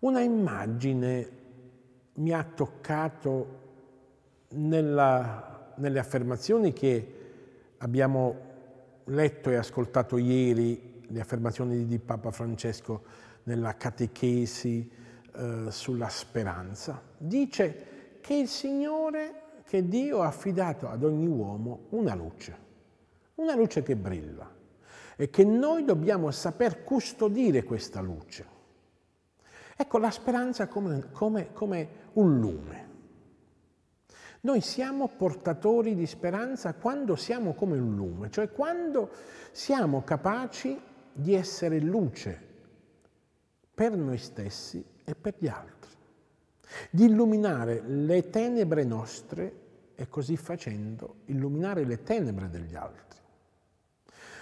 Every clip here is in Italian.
Una immagine mi ha toccato nella, nelle affermazioni che abbiamo letto e ascoltato ieri, le affermazioni di Papa Francesco nella catechesi eh, sulla speranza. Dice che il Signore, che Dio ha affidato ad ogni uomo una luce, una luce che brilla e che noi dobbiamo saper custodire questa luce. Ecco, la speranza come, come, come un lume. Noi siamo portatori di speranza quando siamo come un lume, cioè quando siamo capaci di essere luce per noi stessi e per gli altri, di illuminare le tenebre nostre e così facendo illuminare le tenebre degli altri.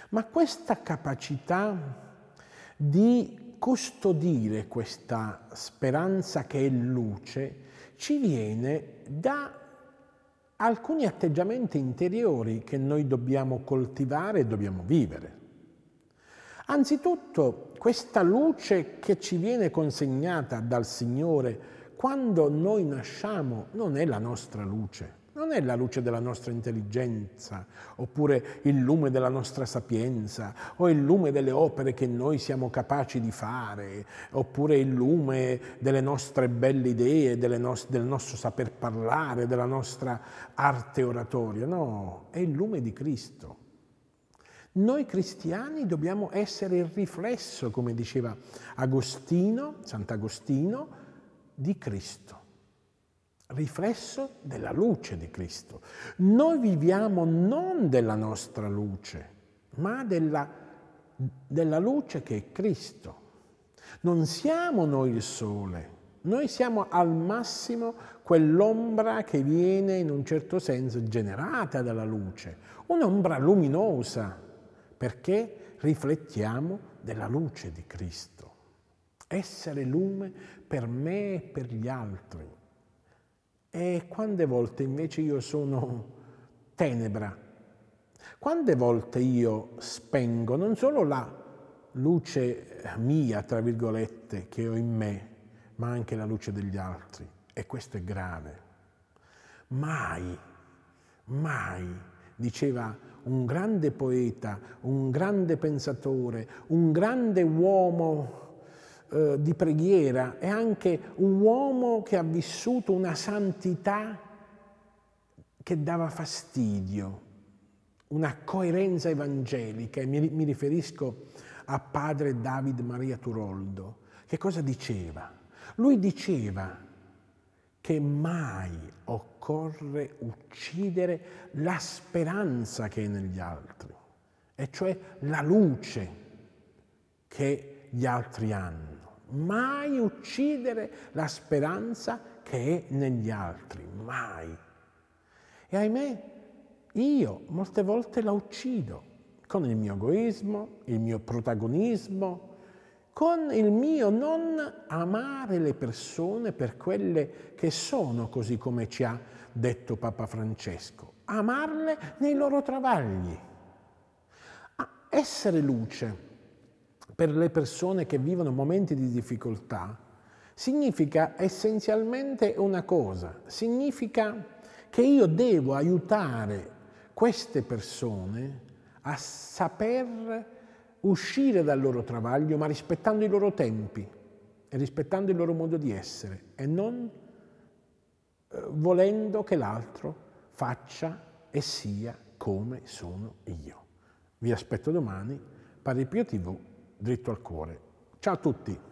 Ma questa capacità di custodire questa speranza che è luce ci viene da alcuni atteggiamenti interiori che noi dobbiamo coltivare e dobbiamo vivere. Anzitutto questa luce che ci viene consegnata dal Signore quando noi nasciamo non è la nostra luce, non è la luce della nostra intelligenza, oppure il lume della nostra sapienza, o il lume delle opere che noi siamo capaci di fare, oppure il lume delle nostre belle idee, nos- del nostro saper parlare, della nostra arte oratoria. No, è il lume di Cristo. Noi cristiani dobbiamo essere il riflesso, come diceva Agostino, Sant'Agostino, di Cristo riflesso della luce di Cristo. Noi viviamo non della nostra luce, ma della, della luce che è Cristo. Non siamo noi il sole, noi siamo al massimo quell'ombra che viene in un certo senso generata dalla luce, un'ombra luminosa, perché riflettiamo della luce di Cristo. Essere lume per me e per gli altri. E quante volte invece io sono tenebra? Quante volte io spengo non solo la luce mia, tra virgolette, che ho in me, ma anche la luce degli altri. E questo è grave. Mai, mai, diceva un grande poeta, un grande pensatore, un grande uomo eh, di preghiera, è anche un uomo che ha vissuto una santità che dava fastidio, una coerenza evangelica, e mi riferisco a padre David Maria Turoldo. Che cosa diceva? Lui diceva che mai occorre uccidere la speranza che è negli altri, e cioè la luce che gli altri hanno mai uccidere la speranza che è negli altri, mai. E ahimè, io molte volte la uccido con il mio egoismo, il mio protagonismo, con il mio non amare le persone per quelle che sono, così come ci ha detto Papa Francesco, amarle nei loro travagli, essere luce per le persone che vivono momenti di difficoltà significa essenzialmente una cosa, significa che io devo aiutare queste persone a saper uscire dal loro travaglio, ma rispettando i loro tempi e rispettando il loro modo di essere e non eh, volendo che l'altro faccia e sia come sono io. Vi aspetto domani, Pari Pio TV dritto al cuore. Ciao a tutti!